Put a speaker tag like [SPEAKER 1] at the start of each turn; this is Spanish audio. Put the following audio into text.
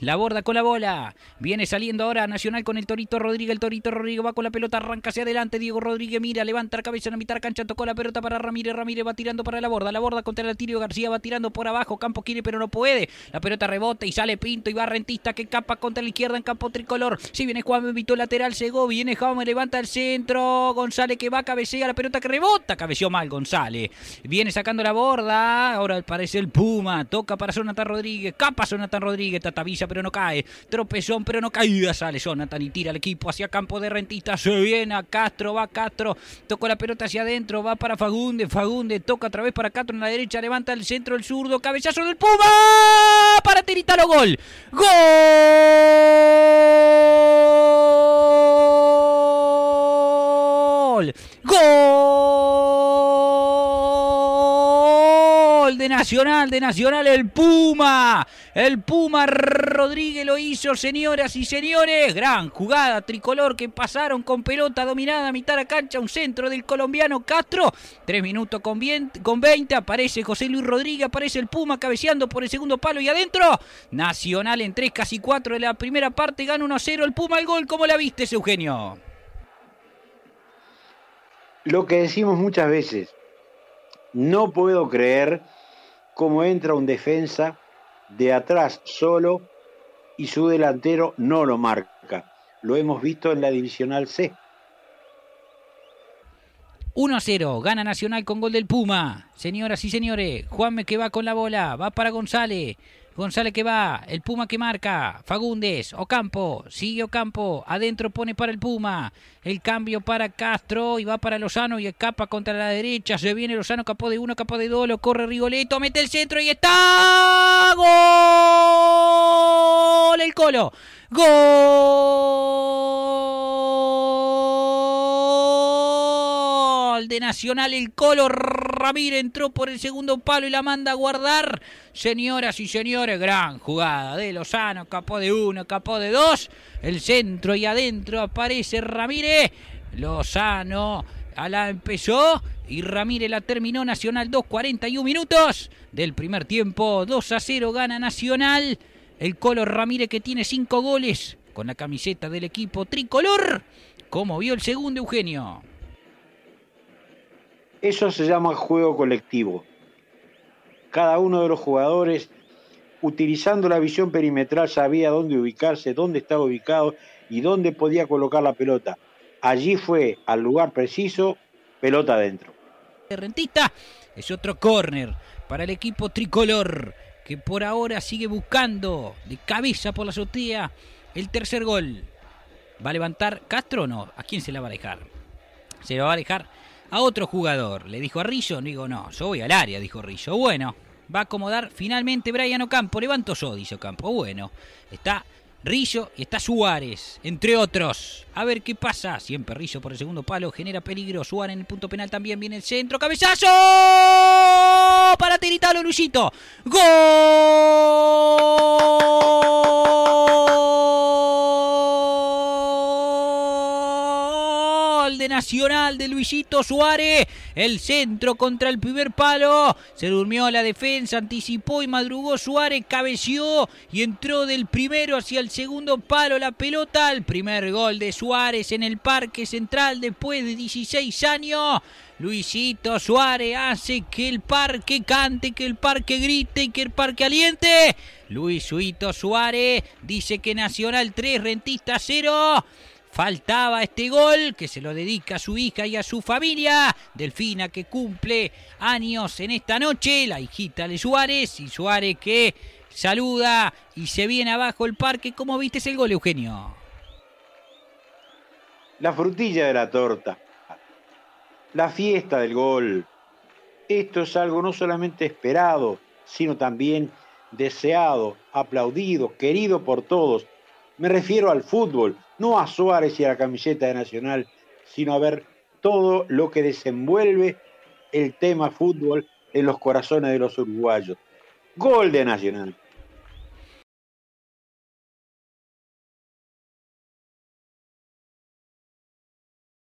[SPEAKER 1] La borda con la bola. Viene saliendo ahora Nacional con el Torito Rodríguez. El Torito Rodríguez va con la pelota, arranca hacia adelante. Diego Rodríguez mira, levanta la cabeza en la mitad de cancha, tocó la pelota para Ramírez. Ramírez va tirando para la borda. La borda contra el Atirio García va tirando por abajo. Campo quiere, pero no puede. La pelota rebota y sale Pinto y va Rentista que capa contra la izquierda en campo tricolor. Si sí, viene Juan invitó lateral, Segó. Viene Jaume, levanta el centro. González que va, cabecea la pelota que rebota. Cabeció mal González. Viene sacando la borda. Ahora parece el Puma. Toca para sonata Rodríguez. Capa sonata Rodríguez. Tatavisa pero no cae. Tropezón, pero no caída. Sale Jonathan y tira el equipo hacia campo de rentistas Se viene a Castro, va Castro. Tocó la pelota hacia adentro, va para Fagunde. Fagunde toca otra vez para Castro en la derecha. Levanta el centro, el zurdo. Cabezazo del Puma. Para Tiritalo, gol. ¡Gol! ¡Gol! de Nacional, de Nacional, el Puma. El Puma Rodríguez lo hizo, señoras y señores. Gran jugada tricolor que pasaron con pelota dominada mitad de cancha, un centro del colombiano Castro. Tres minutos con, bien, con 20, aparece José Luis Rodríguez, aparece el Puma cabeceando por el segundo palo y adentro. Nacional en tres, casi cuatro de la primera parte, gana 1-0 el Puma, el gol. ¿Cómo la viste, Eugenio?
[SPEAKER 2] Lo que decimos muchas veces, no puedo creer cómo entra un defensa de atrás solo y su delantero no lo marca. Lo hemos visto en la divisional C.
[SPEAKER 1] 1-0, gana Nacional con gol del Puma. Señoras y señores, Juanme que va con la bola, va para González. González que va, el Puma que marca, Fagundes, Ocampo, sigue Ocampo, adentro pone para el Puma, el cambio para Castro y va para Lozano y escapa contra la derecha, se viene Lozano, capó de uno, capó de dos, lo corre Rigoleto, mete el centro y está gol el Colo, gol. de Nacional, el Colo Ramírez entró por el segundo palo y la manda a guardar. Señoras y señores, gran jugada de Lozano, capó de uno, capó de dos. El centro y adentro aparece Ramírez. Lozano a la empezó y Ramírez la terminó Nacional 2, 41 minutos del primer tiempo. 2 a 0 gana Nacional. El Colo Ramírez que tiene 5 goles con la camiseta del equipo tricolor. Como vio el segundo Eugenio.
[SPEAKER 2] Eso se llama juego colectivo. Cada uno de los jugadores, utilizando la visión perimetral, sabía dónde ubicarse, dónde estaba ubicado y dónde podía colocar la pelota. Allí fue, al lugar preciso, pelota adentro.
[SPEAKER 1] Rentista es otro córner para el equipo tricolor que por ahora sigue buscando de cabeza por la azotea el tercer gol. ¿Va a levantar Castro o no? ¿A quién se la va a dejar? Se la va a dejar a otro jugador. Le dijo a Rillo, digo, no, yo voy al área, dijo Rillo. Bueno, va a acomodar finalmente Brian Ocampo. Levanto yo, dice Ocampo. Bueno, está Rillo y está Suárez, entre otros. A ver qué pasa. Siempre Rillo por el segundo palo, genera peligro. Suárez en el punto penal también viene el centro. ¡Cabezazo! Para Tiritalo Luisito ¡Gol! Nacional de Luisito Suárez. El centro contra el primer palo. Se durmió la defensa, anticipó y madrugó Suárez, cabeció y entró del primero hacia el segundo palo la pelota. El primer gol de Suárez en el Parque Central después de 16 años. Luisito Suárez hace que el parque cante, que el parque grite y que el parque aliente. Luisito Suárez dice que Nacional 3, Rentista 0. Faltaba este gol que se lo dedica a su hija y a su familia. Delfina que cumple años en esta noche. La hijita de Suárez y Suárez que saluda y se viene abajo el parque. ¿Cómo viste ese gol, Eugenio?
[SPEAKER 2] La frutilla de la torta. La fiesta del gol. Esto es algo no solamente esperado, sino también deseado, aplaudido, querido por todos me refiero al fútbol, no a Suárez y a la camiseta de Nacional, sino a ver todo lo que desenvuelve el tema fútbol en los corazones de los uruguayos. Gol de Nacional.